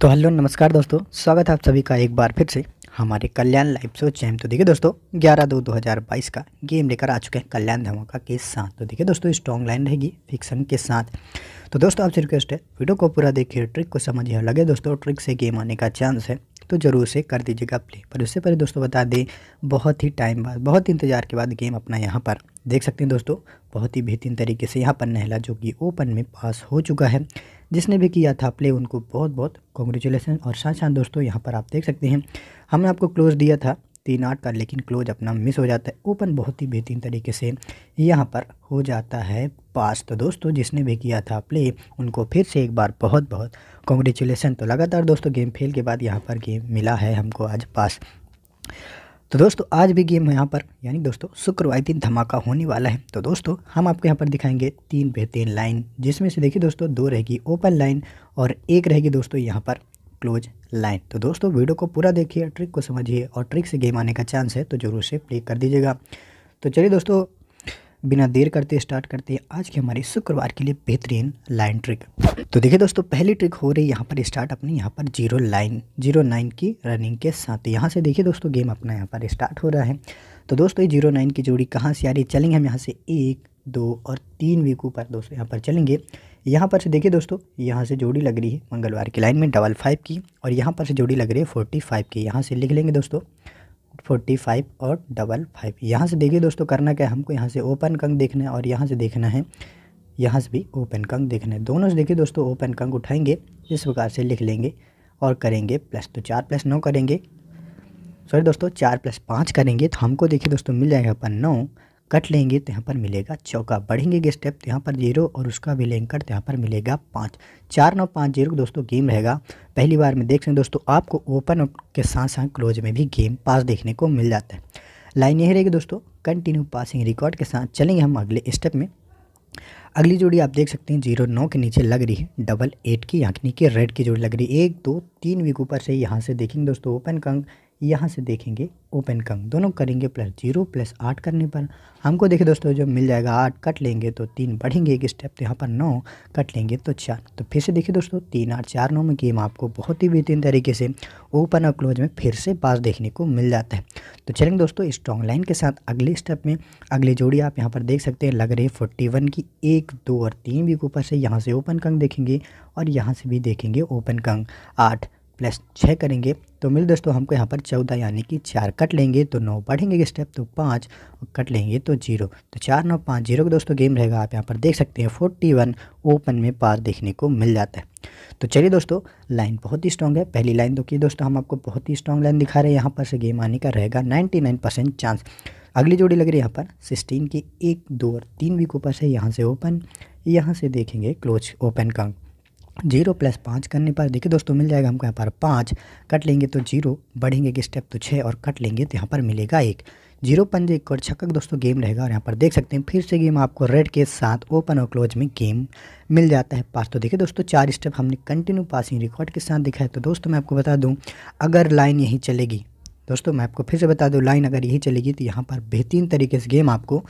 तो हेलो नमस्कार दोस्तों स्वागत है आप सभी का एक बार फिर से हमारे कल्याण लाइव शो चैम तो देखिए दोस्तों 11 दो 2022 का गेम लेकर आ चुके हैं कल्याण धमाका के साथ तो देखिए दोस्तों स्ट्रॉन्ग लाइन रहेगी फिक्सन के साथ तो दोस्तों आपसे रिक्वेस्ट है वीडियो को पूरा देखिए ट्रिक को समझिए लगे दोस्तों ट्रिक से गेम आने का चांस है तो ज़रूर से कर दीजिएगा प्ले पर उससे पहले दोस्तों बता दें बहुत ही टाइम बाद बहुत इंतजार के बाद गेम अपना यहाँ पर देख सकते हैं दोस्तों बहुत ही बेहतरीन तरीके से यहाँ पर नहला जो कि ओपन में पास हो चुका है जिसने भी किया था प्ले उनको बहुत बहुत कॉन्ग्रेचुलेसन और साथ साथ दोस्तों यहाँ पर आप देख सकते हैं हमने आपको क्लोज दिया था तीन आठ का लेकिन क्लोज अपना मिस हो जाता है ओपन बहुत ही बेहतरीन तरीके से यहाँ पर हो जाता है पास तो दोस्तों जिसने भी किया था प्ले उनको फिर से एक बार बहुत बहुत कॉन्ग्रेचुलेसन तो लगातार दोस्तों गेम फेल के बाद यहाँ पर गेम मिला है हमको आज पास तो दोस्तों आज भी गेम यहाँ पर यानी दोस्तों शुक्रवार दिन धमाका होने वाला है तो दोस्तों हम आपको यहाँ पर दिखाएंगे तीन बेहतरीन लाइन जिसमें से देखिए दोस्तों दो रहेगी ओपन लाइन और एक रहेगी दोस्तों यहाँ पर क्लोज लाइन तो दोस्तों वीडियो को पूरा देखिए ट्रिक को समझिए और ट्रिक से गेम आने का चांस है तो जरूर से प्ले कर दीजिएगा तो चलिए दोस्तों बिना देर करते स्टार्ट करते हैं आज के हमारे शुक्रवार के लिए बेहतरीन लाइन ट्रिक तो देखिए दोस्तों पहली ट्रिक हो रही है यहाँ पर स्टार्ट अपनी यहाँ पर जीरो लाइन जीरो नाइन की रनिंग के साथ यहाँ से देखिए दोस्तों गेम अपना यहाँ पर स्टार्ट हो रहा है तो दोस्तों ये जीरो नाइन की जोड़ी कहाँ से आ रही है चलेंगे हम यहाँ से एक दो और तीन वीक ऊपर दोस्तों यहाँ पर चलेंगे यहाँ पर से देखिए दोस्तों यहाँ से जोड़ी लग रही है मंगलवार की लाइन में डबल फाइव की और यहाँ पर से जोड़ी लग रही है फोर्टी फाइव की यहाँ से लिख लेंगे दोस्तों फोर्टी फाइव और डबल फाइव यहाँ से देखिए दोस्तों करना क्या है हमको यहाँ से ओपन कंग देखना है और यहाँ से देखना है यहाँ से भी ओपन कंग देखना है दोनों से देखिए दोस्तों ओपन कंग उठाएंगे इस प्रकार से लिख लेंगे और करेंगे प्लस तो चार प्लस नौ करेंगे सॉरी दोस्तों चार प्लस पाँच करेंगे तो हमको देखिए दोस्तों मिल जाएगा अपन नौ कट लेंगे तो यहाँ पर मिलेगा चौका बढ़ेंगे गे स्टेप तो यहाँ पर जीरो और उसका भी लेंग कट तो यहाँ पर मिलेगा पाँच चार नौ पाँच जीरो दोस्तों गेम रहेगा पहली बार में देख सकते हैं दोस्तों आपको ओपन के साथ साथ क्लोज में भी गेम पास देखने को मिल जाता है लाइन यही रहेगी दोस्तों कंटिन्यू पासिंग रिकॉर्ड के साथ चलेंगे हम अगले स्टेप में अगली जोड़ी आप देख सकते हैं जीरो नौ के नीचे लग रही है डबल एट की यानी कि रेड की जोड़ी लग रही है एक दो तीन वीक ऊपर से यहाँ से देखेंगे दोस्तों ओपन कंग यहाँ से देखेंगे ओपन कंग दोनों करेंगे प्लस जीरो प्लस आठ करने पर हमको देखिए दोस्तों जब मिल जाएगा आठ कट लेंगे तो तीन बढ़ेंगे एक स्टेप तो यहाँ पर नौ कट लेंगे तो चार तो फिर से देखिए दोस्तों तीन आठ चार नौ में गेम आपको बहुत ही बेहतरीन तरीके से ओपन और क्लोज में फिर से पास देखने को मिल जाता है तो चलेंगे दोस्तों स्ट्रॉन्ग लाइन के साथ अगले स्टेप में अगली जोड़ी आप यहाँ पर देख सकते हैं लग रही है फोर्टी वन की एक दो और तीन भी ऊपर से यहाँ से ओपन कंग देखेंगे और यहाँ से भी देखेंगे ओपन कंग आठ प्लस छः करेंगे तो मिल दोस्तों हमको यहाँ पर चौदह यानी कि चार कट लेंगे तो नौ बढ़ेंगे स्टेप तो पाँच कट लेंगे तो जीरो तो चार नौ पाँच जीरो का दोस्तों गेम रहेगा आप यहाँ पर देख सकते हैं फोर्टी वन ओपन में पार देखने को मिल जाता है तो चलिए दोस्तों लाइन बहुत ही स्ट्रॉन्ग है पहली लाइन तो की दोस्तों हम आपको बहुत ही स्ट्रॉन्ग लाइन दिखा रहे हैं यहाँ पर से गेम आने का रहेगा नाइन्टी नाइन परसेंट चांस अगली जोड़ी लग रही है यहाँ पर सिक्सटीन की एक दो और तीन वीक ऊपर से यहाँ से ओपन यहाँ से देखेंगे क्लोज ओपन का जीरो प्लस पाँच करने पर देखिए दोस्तों मिल जाएगा हमको यहाँ पर पाँच कट लेंगे तो जीरो बढ़ेंगे कि स्टेप तो छः और कट लेंगे तो यहाँ पर मिलेगा एक जीरो पंजे एक और छक्क दोस्तों गेम रहेगा और यहाँ पर देख सकते हैं फिर से गेम आपको रेड के साथ ओपन और क्लोज में गेम मिल जाता है पास तो देखिए दोस्तों चार स्टेप हमने कंटिन्यू पासिंग रिकॉर्ड के साथ दिखा है तो दोस्तों मैं आपको बता दूँ अगर लाइन यहीं चलेगी दोस्तों मैं आपको फिर से बता दूँ लाइन अगर यही चलेगी तो यहाँ पर बेहतरीन तरीके से गेम आपको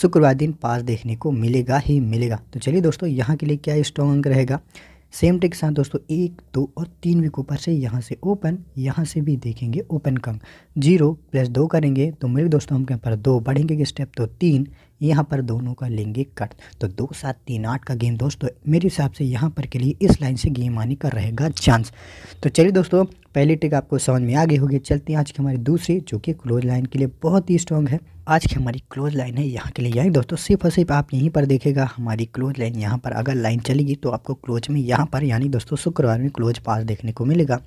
शुक्रवार दिन पास देखने को मिलेगा ही मिलेगा तो चलिए दोस्तों यहाँ के लिए क्या स्ट्रॉन्ग अंक रहेगा सेम टेक साथ दोस्तों एक दो और तीन वीक ऊपर से यहाँ से ओपन यहाँ से भी देखेंगे ओपन कंग जीरो प्लस दो करेंगे तो मेरे दोस्तों हम यहाँ पर दो बढ़ेंगे कि स्टेप तो तीन यहाँ पर दोनों का लेंगे कट तो दो सात तीन आठ का गेम दोस्तों मेरे हिसाब से यहाँ पर के लिए इस लाइन से गेम आने का रहेगा चांस तो चलिए दोस्तों पहली टिक आपको समझ में आ गई होगी चलते हैं आज की हमारी दूसरी जो कि क्लोज लाइन के लिए बहुत ही स्ट्रॉन्ग है आज की हमारी क्लोज लाइन है यहाँ के लिए यानी दोस्तों सिर्फ और सिर्फ आप यहीं पर देखेगा हमारी क्लोज लाइन यहाँ पर अगर लाइन चलेगी तो आपको क्लोज में यहाँ पर यानी दोस्तों शुक्रवार में क्लोज पास देखने को मिलेगा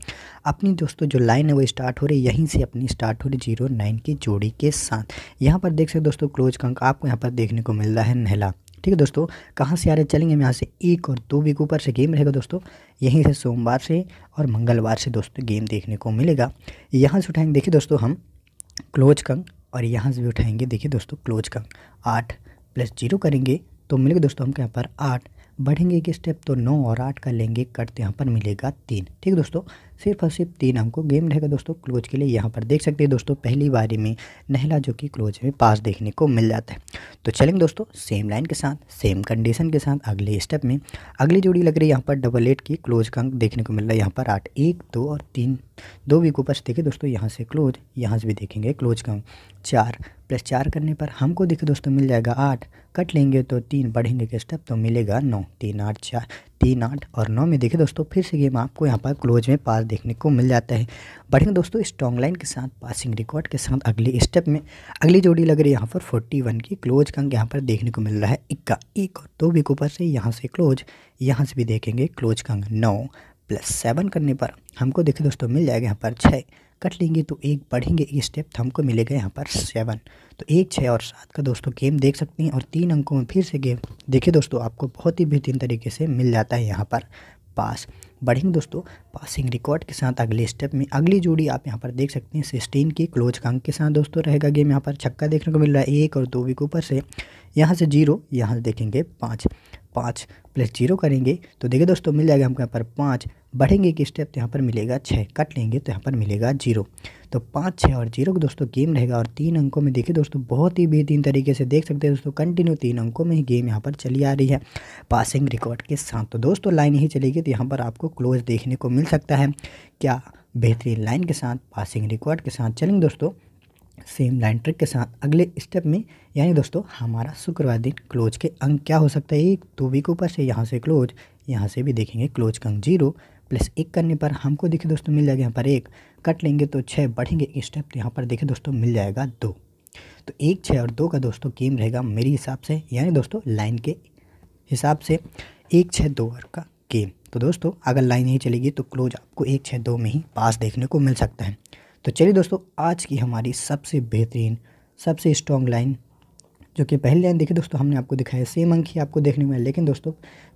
अपनी दोस्तों जो लाइन है वो स्टार्ट हो रही है यहीं से अपनी स्टार्ट हो रही जीरो नाइन की जोड़ी के साथ यहाँ पर देख सकते दोस्तों क्लोज का अंक आपको यहाँ पर देखने को मिल रहा है नहला ठीक है दोस्तों कहाँ से आ रहे चलेंगे हम यहाँ से एक और दो वीक ऊपर से गेम रहेगा दोस्तों यहीं से सोमवार से और मंगलवार से दोस्तों गेम देखने को मिलेगा यहाँ से उठाएंगे देखिए दोस्तों हम क्लोज कंक और यहाँ से भी उठाएंगे देखिए दोस्तों क्लोज का आठ प्लस जीरो करेंगे तो मिलेगा दोस्तों हमको यहाँ पर आठ बढ़ेंगे एक स्टेप तो नौ और आठ का लेंगे कट यहाँ पर मिलेगा तीन ठीक दोस्तों सिर्फ और सिर्फ तीन हमको गेम रहेगा दोस्तों क्लोज के लिए यहाँ पर देख सकते हैं दोस्तों पहली बारी में नहला जो कि क्लोज में पास देखने को मिल जाता है तो चलेंगे दोस्तों सेम लाइन के साथ सेम कंडीशन के साथ अगले स्टेप में अगली जोड़ी लग रही है यहाँ पर डबल एट की क्लोज का अंक देखने को मिल रहा है यहाँ पर आठ एक दो और तीन दो वीक ऊपर से देखिए दोस्तों यहाँ से क्लोज यहाँ से भी देखेंगे क्लोज का अंक चार प्लस चार करने पर हमको देखो दोस्तों मिल जाएगा आठ कट लेंगे तो तीन बढ़ेंगे के स्टेप तो मिलेगा नौ तीन आठ चार तीन आठ और नौ में देखिए दोस्तों फिर से गेम आपको यहाँ पर क्लोज में पास देखने को मिल जाता है बढ़ेंगे दोस्तों स्ट्रॉन्ग लाइन के साथ पासिंग रिकॉर्ड के साथ अगले स्टेप में अगली जोड़ी लग रही है यहाँ पर फोर्टी वन की क्लोज का अंक यहाँ पर देखने को मिल रहा है इक्का एक और दो तो ऊपर से यहाँ से क्लोज यहाँ से भी देखेंगे क्लोज का अंक नौ प्लस सेवन करने पर हमको देखिए दोस्तों मिल जाएगा यहाँ पर छः कट लेंगे तो एक बढ़ेंगे एक स्टेप तो हमको मिलेगा यहाँ पर सेवन तो एक छः और सात का दोस्तों गेम देख सकते हैं और तीन अंकों में फिर से गेम देखिए दोस्तों आपको बहुत ही बेहतरीन तरीके से मिल जाता है यहाँ पर पास बढ़ेंगे दोस्तों पासिंग रिकॉर्ड के साथ अगले स्टेप में अगली जोड़ी आप यहाँ पर देख सकते हैं सिक्सटीन की क्लोज अंक के साथ दोस्तों रहेगा गेम यहाँ पर छक्का देखने को मिल रहा है एक और दो विक ऊपर से यहाँ से जीरो यहाँ से देखेंगे पाँच पाँच प्लस जीरो करेंगे तो देखिए दोस्तों मिल जाएगा हमको यहाँ पर पाँच बढ़ेंगे कि स्टेप तो यहाँ पर मिलेगा छः कट लेंगे तो यहाँ पर मिलेगा जीरो तो पाँच छः और जीरो का दोस्तों गेम रहेगा और तीन अंकों में देखिए दोस्तों बहुत ही बेहतरीन तरीके से देख सकते हैं दोस्तों कंटिन्यू तीन अंकों में ही गेम यहाँ पर चली आ रही है पासिंग रिकॉर्ड के साथ तो दोस्तों लाइन ही चलेगी तो यहाँ पर आपको क्लोज देखने को मिल सकता है क्या बेहतरीन लाइन के साथ पासिंग रिकॉर्ड के साथ चलेंगे दोस्तों सेम लाइन ट्रिक के साथ अगले स्टेप में यानी दोस्तों हमारा शुक्रवार दिन क्लोज के अंक क्या हो सकता है एक दो वीक ऊपर से यहाँ से क्लोज यहाँ से भी देखेंगे क्लोज का अंक जीरो प्लस एक करने पर हमको देखिए दोस्तों मिल जाएगा यहाँ पर एक कट लेंगे तो छः बढ़ेंगे स्टेप तो यहाँ पर देखिए दोस्तों मिल जाएगा दो तो एक छः और दो का दोस्तों गेम रहेगा मेरे हिसाब से यानी दोस्तों लाइन के हिसाब से एक छः दो और का गेम तो दोस्तों अगर लाइन ही चलेगी तो क्लोज आपको एक छः दो में ही पास देखने को मिल सकता है तो चलिए दोस्तों आज की हमारी सबसे बेहतरीन सबसे स्ट्रॉन्ग लाइन जो कि पहली लाइन देखी दोस्तों हमने आपको दिखाया सेम अंक ही आपको देखने में लेकिन दोस्तों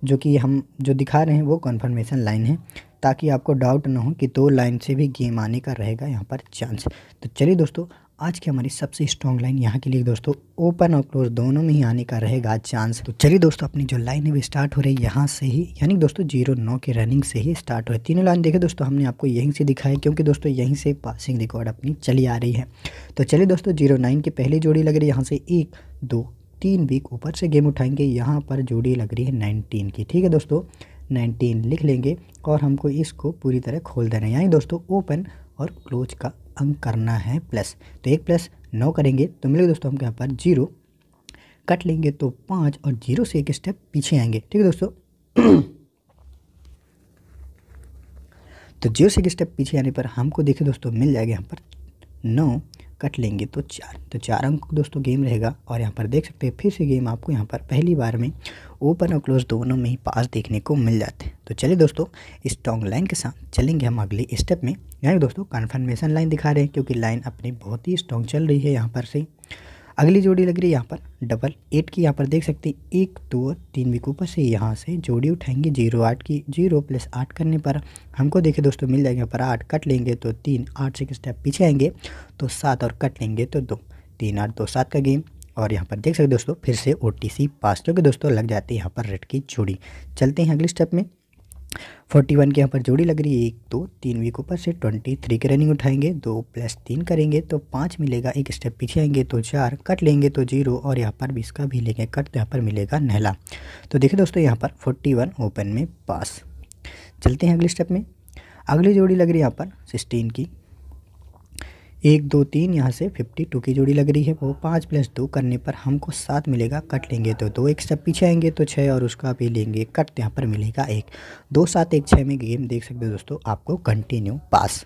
जो कि हम जो दिखा रहे हैं वो कन्फर्मेशन लाइन है ताकि आपको डाउट ना हो कि दो तो लाइन से भी गेम आने का रहेगा यहाँ पर चांस तो चलिए दोस्तों आज की हमारी सबसे स्ट्रॉन्ग लाइन यहाँ के लिए दोस्तों ओपन और क्लोज दोनों में ही आने का रहेगा चांस तो चलिए दोस्तों अपनी जो लाइन है वो स्टार्ट हो रही है यहाँ से ही यानी दोस्तों जीरो नौ के रनिंग से ही स्टार्ट हो रही है तीनों लाइन देखे दोस्तों हमने आपको यहीं से दिखाया क्योंकि दोस्तों यहीं से पासिंग रिकॉर्ड अपनी चली आ रही है तो चलिए दोस्तों जीरो नाइन की पहली जोड़ी लग रही है यहाँ से एक दो तीन वीक ऊपर से गेम उठाएंगे यहाँ पर जोड़ी लग रही है नाइनटीन की ठीक है दोस्तों नाइनटीन लिख लेंगे और हमको इसको पूरी तरह खोल देना है यानी दोस्तों ओपन और क्लोज का अंक करना है प्लस तो एक प्लस नौ करेंगे तो मिलेगा दोस्तों हम यहाँ पर जीरो कट लेंगे तो पाँच और जीरो से एक स्टेप पीछे आएंगे ठीक है दोस्तों तो जीरो से एक स्टेप पीछे आने पर हमको देखिए दोस्तों मिल जाएगा यहाँ पर नौ कट लेंगे तो चार तो चार अंक दोस्तों गेम रहेगा और यहाँ पर देख सकते हैं फिर से गेम आपको यहाँ पर पहली बार में ओपन और क्लोज दोनों में ही पास देखने को मिल जाते हैं तो चलिए दोस्तों इस टॉन्ग लाइन के साथ चलेंगे हम अगले स्टेप में यहाँ दोस्तों कन्फर्मेशन लाइन दिखा रहे हैं क्योंकि लाइन अपनी बहुत ही स्ट्रॉन्ग चल रही है यहाँ पर से अगली जोड़ी लग रही है यहाँ पर डबल एट की यहाँ पर देख सकते हैं एक दो तीन विक ऊपर से यहाँ से जोड़ी उठाएंगे जीरो आठ की जीरो प्लस आठ करने पर हमको देखे दोस्तों मिल जाएंगे यहाँ पर आठ कट लेंगे तो तीन आठ से एक स्टेप पीछे आएंगे तो सात और कट लेंगे तो दो तीन आठ दो सात का गेम और यहाँ पर देख सकते दोस्तों फिर से ओ टी सी पास क्योंकि दोस्तों लग जाती है यहाँ पर रेड की जोड़ी चलते हैं अगले स्टेप में फोर्टी वन के यहाँ पर जोड़ी लग रही है एक दो तीन वीक ऊपर से ट्वेंटी थ्री की रनिंग उठाएंगे दो प्लस तीन करेंगे तो पाँच मिलेगा एक स्टेप पीछे आएंगे तो चार कट लेंगे तो जीरो और यहाँ पर बीस का भी लेंगे कट तो यहाँ पर मिलेगा नहला तो देखिए दोस्तों यहाँ पर फोर्टी वन ओपन में पास चलते हैं अगले स्टेप में अगली जोड़ी लग रही है यहाँ पर सिक्सटीन की एक दो तीन यहाँ से फिफ्टी टू की जोड़ी लग रही है वो पाँच प्लस दो करने पर हमको सात मिलेगा कट लेंगे तो दो तो एक स्टेप पीछे आएंगे तो छः और उसका भी लेंगे कट यहाँ पर मिलेगा एक दो सात एक छः में गेम देख सकते हो दोस्तों आपको कंटिन्यू पास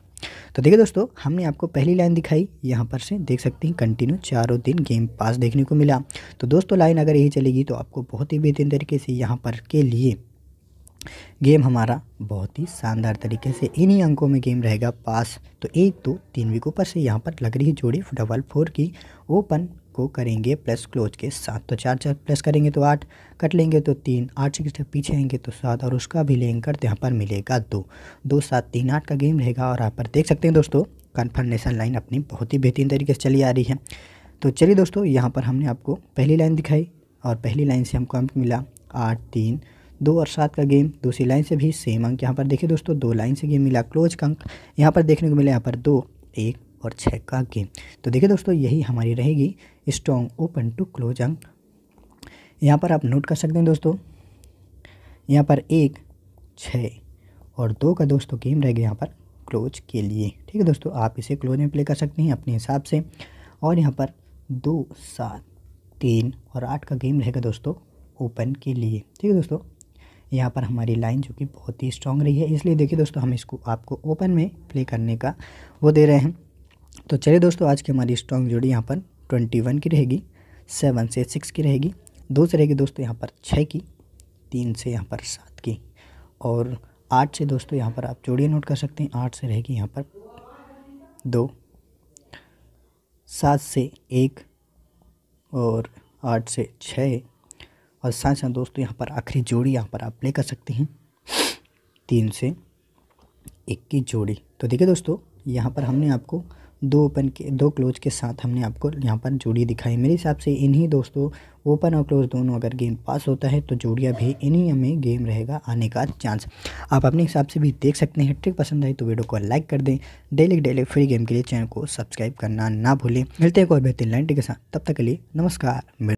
तो देखिए दोस्तों हमने आपको पहली लाइन दिखाई यहाँ पर से देख सकते हैं कंटिन्यू चारों दिन गेम पास देखने को मिला तो दोस्तों लाइन अगर यही चलेगी तो आपको बहुत ही बेहतरीन तरीके से यहाँ पर के लिए गेम हमारा बहुत ही शानदार तरीके से इन्हीं अंकों में गेम रहेगा पास तो एक दो तो, तीन विक ऊपर से यहाँ पर लग रही जोड़ी डबल फोर की ओपन को करेंगे प्लस क्लोज के साथ तो चार चार प्लस करेंगे तो आठ कट लेंगे तो तीन आठ से पीछे आएंगे तो सात और उसका भी लेंगे तो यहाँ पर मिलेगा दो दो सात तीन आठ का गेम रहेगा और आप पर देख सकते हैं दोस्तों कन्फर्मेशन लाइन अपनी बहुत ही बेहतरीन तरीके से चली आ रही है तो चलिए दोस्तों यहाँ पर हमने आपको पहली लाइन दिखाई और पहली लाइन से हमको अंक मिला आठ तीन दो और सात का गेम दूसरी लाइन से भी सेम अंक यहाँ पर देखिए दोस्तों दो लाइन से गेम मिला क्लोज का अंक यहाँ पर देखने को मिला यहाँ पर दो एक और छः का गेम तो देखिए दोस्तों यही हमारी रहेगी स्ट्रॉन्ग ओपन टू क्लोज अंक यहाँ पर आप नोट कर सकते हैं दोस्तों यहाँ पर एक छः और दो का दोस्तों गेम रहेगा यहाँ पर क्लोज के लिए ठीक है दोस्तों आप इसे क्लोज में प्ले कर सकते हैं अपने हिसाब से और यहाँ पर दो सात तीन और आठ का गेम रहेगा दोस्तों ओपन के लिए ठीक है दोस्तों यहाँ पर हमारी लाइन जो कि बहुत ही स्ट्रॉन्ग रही है इसलिए देखिए दोस्तों हम इसको आपको ओपन में प्ले करने का वो दे रहे हैं तो चलिए दोस्तों आज की हमारी स्ट्रॉन्ग जोड़ी यहाँ पर ट्वेंटी वन की रहेगी सेवन से सिक्स की रहेगी दो से रहेगी दोस्तों यहाँ पर छः की तीन से यहाँ पर सात की और आठ से दोस्तों यहाँ पर आप जोड़िए नोट कर सकते हैं आठ से रहेगी यहाँ पर दो सात से एक और आठ से छः और साथ साथ दोस्तों यहाँ पर आखिरी जोड़ी यहाँ पर आप प्ले कर सकते हैं तीन से एक की जोड़ी तो देखिए दोस्तों यहाँ पर हमने आपको दो ओपन के दो क्लोज के साथ हमने आपको यहाँ पर जोड़ी दिखाई मेरे हिसाब से इन्हीं दोस्तों ओपन और क्लोज दोनों अगर गेम पास होता है तो जोड़िया भी इन्हीं में गेम रहेगा आने का चांस आप अपने हिसाब से भी देख सकते हैं ट्रिक पसंद आई तो वीडियो को लाइक कर दें डेली डेली फ्री गेम के लिए चैनल को सब्सक्राइब करना ना भूलें मिलते हैं एक और बेहतरीन लाइन के साथ तब तक के लिए नमस्कार